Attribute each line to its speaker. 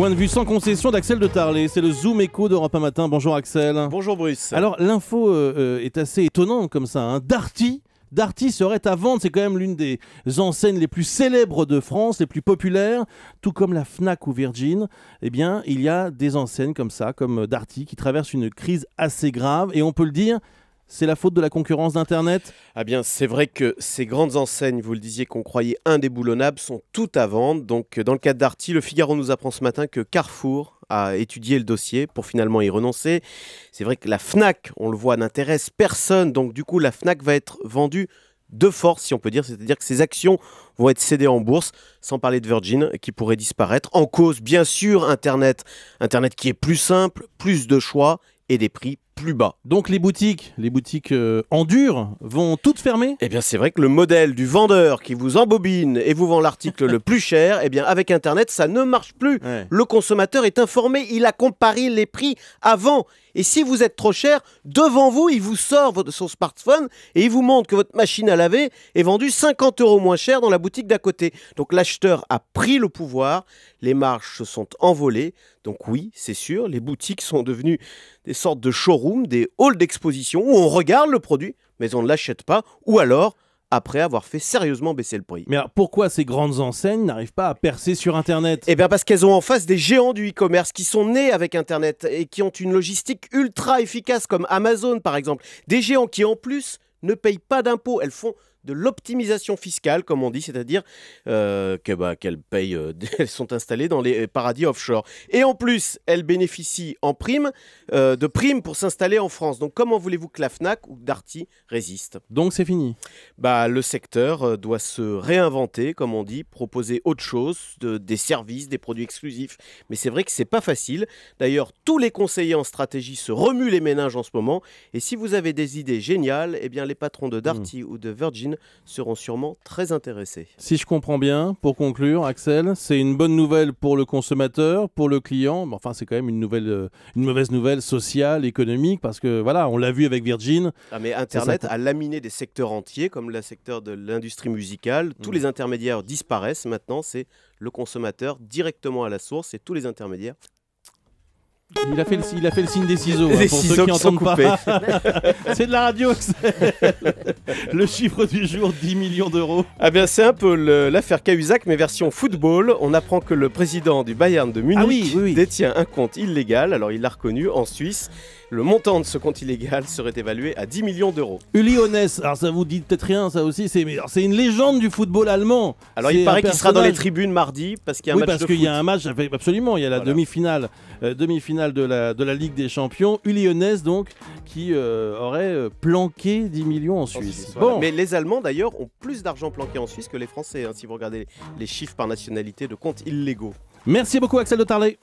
Speaker 1: Point de vue sans concession d'Axel de Tarlé, C'est le Zoom Écho d'Europe 1 Matin. Bonjour Axel. Bonjour Bruce. Alors l'info euh, euh, est assez étonnante comme ça. un hein. Darty, Darty serait à vendre. C'est quand même l'une des enseignes les plus célèbres de France, les plus populaires, tout comme la Fnac ou Virgin. Eh bien, il y a des enseignes comme ça, comme Darty, qui traversent une crise assez grave. Et
Speaker 2: on peut le dire, c'est la faute de la concurrence d'Internet Ah bien, c'est vrai que ces grandes enseignes, vous le disiez, qu'on croyait indéboulonnables, sont toutes à vendre. Donc, euh, dans le cadre d'Arty, le Figaro nous apprend ce matin que Carrefour a étudié le dossier pour finalement y renoncer. C'est vrai que la FNAC, on le voit, n'intéresse personne. Donc, du coup, la FNAC va être vendue de force, si on peut dire, c'est-à-dire que ses actions vont être cédées en bourse, sans parler de Virgin qui pourrait disparaître, en cause bien sûr Internet, Internet qui est plus simple, plus de choix et des prix plus bas. Donc les boutiques, les boutiques euh, en dur vont toutes fermer Eh bien c'est vrai que le modèle du vendeur qui vous embobine et vous vend l'article le plus cher, eh bien avec internet ça ne marche plus. Le consommateur est informé, il a comparé les prix avant et si vous êtes trop cher, devant vous, il vous sort de son smartphone et il vous montre que votre machine à laver est vendue 50 euros moins cher dans la boutique d'à côté. Donc l'acheteur a pris le pouvoir, les marges se sont envolées. Donc oui, c'est sûr, les boutiques sont devenues des sortes de showrooms des halls d'exposition où on regarde le produit, mais on ne l'achète pas, ou alors après avoir fait sérieusement baisser le prix. Mais alors pourquoi ces grandes enseignes n'arrivent pas à percer sur Internet Eh bien parce qu'elles ont en face des géants du e-commerce qui sont nés avec Internet et qui ont une logistique ultra efficace comme Amazon par exemple. Des géants qui en plus ne payent pas d'impôts, elles font de l'optimisation fiscale, comme on dit, c'est-à-dire euh, qu'elles bah, euh, elles sont installées dans les euh, paradis offshore. Et en plus, elles bénéficient en prime euh, de primes pour s'installer en France. Donc comment voulez-vous que la FNAC ou Darty résiste Donc c'est fini. Bah, le secteur doit se réinventer, comme on dit, proposer autre chose, des services, des produits exclusifs. Mais c'est vrai que c'est pas facile. D'ailleurs, tous les conseillers en stratégie se remuent les méninges en ce moment. Et si vous avez des idées géniales, eh bien les patrons de hmm. Darty ou de Virgin seront sûrement très intéressés.
Speaker 1: Si je comprends bien, pour conclure, Axel, c'est une bonne nouvelle pour le consommateur, pour le client, mais enfin c'est quand même une, euh, mauvaise nouvelle sociale, économique, parce que voilà, on l'a vu avec Virgin.
Speaker 2: Ah, mais Internet a laminé des secteurs entiers, comme le secteur de l'industrie musicale. Tous mm. les intermédiaires disparaissent maintenant, c'est le consommateur directement à la source et tous les intermédiaires il a, fait le, signe des ciseaux. Hein, pour ceux qui, sont c'est de la radio. le chiffre du jour 10 millions d'euros. Ah bien, c'est un peu l'affaire Cahuzac, mais version football. On apprend que le président du Bayern de Munich ah détient un compte illégal. Alors, il l'a reconnu en Suisse. Le montant de ce compte illégal serait évalué à 10 millions d'euros. Uli Hones alors ça vous dit peut-être rien, ça aussi, c'est une légende du football allemand. Alors il paraît qu'il sera dans les tribunes mardi parce qu'il y a un match. parce qu'il y a un
Speaker 1: match, absolument, il y a la demi-finale. Euh, de la, de la Ligue des Champions, une Lyonnaise donc qui euh, aurait euh, planqué 10 millions en Suisse. bon. Mais les
Speaker 2: Allemands d'ailleurs ont plus d'argent planqué en Suisse que les Français, hein, si vous regardez les chiffres par nationalité de comptes illégaux. Merci beaucoup Axel de
Speaker 1: Tarlet.